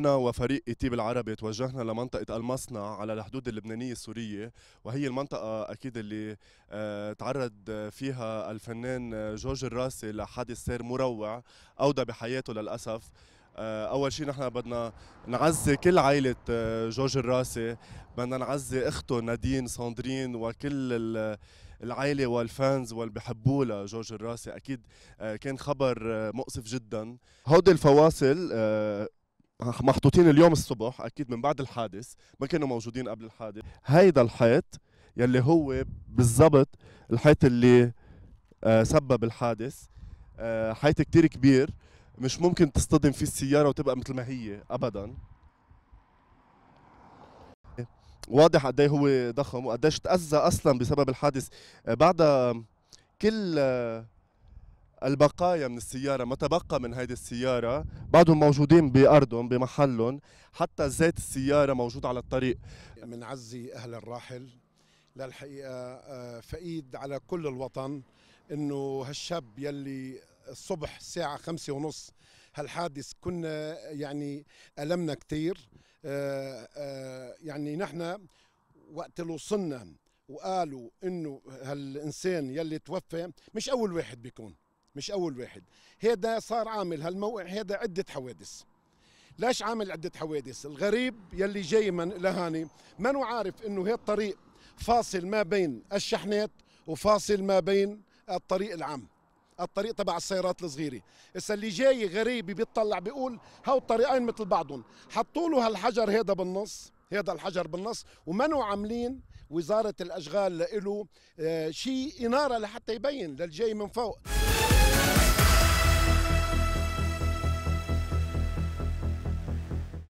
انا وفريق إتيب العربي توجهنا لمنطقة المصنع على الحدود اللبنانية السورية وهي المنطقة أكيد اللي آه، تعرض فيها الفنان جورج الراسي لحادث سير مروع أودى بحياته للأسف آه، اول شيء نحن بدنا نعزي كل عائله آه، جورج الراسي بدنا نعزي اخته نادين ساندرين وكل العائله والفانز واللي بحبوه لجورج الراسي اكيد كان خبر مؤسف جدا هودي الفواصل محطوطين اليوم الصبح اكيد من بعد الحادث ما كانوا موجودين قبل الحادث هيدا الحيط يلي هو بالضبط الحيط اللي آه، سبب الحادث آه، حيط كتير كبير مش ممكن تصطدم فيه السيارة وتبقى مثل ما هي أبدا واضح قد إيه هو ضخم وقديش تأذى أصلا بسبب الحادث آه، بعد كل البقايا من السياره ما تبقى من هذه السياره بعدهم موجودين بارضهم بمحلهم حتى زيت السياره موجود على الطريق من عزي اهل الراحل للحقيقه آه، فقيد على كل الوطن انه هالشاب يلي الصبح الساعه خمسة ونص هالحادث كنا يعني ألمنا كثير آه، آه، يعني نحن وقت اللي وصلنا وقالوا انه هالانسان يلي توفى مش اول واحد بيكون مش اول واحد هذا صار عامل هالموقع هذا عده حوادث ليش عامل عده حوادث الغريب يلي جاي من لهاني منو عارف انه هي الطريق فاصل ما بين الشحنات وفاصل ما بين الطريق العام الطريق تبع السيارات الصغيره هسه اللي جاي غريب بيطلع بيقول هاو الطريقين مثل بعضهم حطوا له هالحجر هذا بالنص هذا الحجر بالنص ومنو عاملين وزاره الاشغال له آه، شيء اناره لحتى يبين للجاي من فوق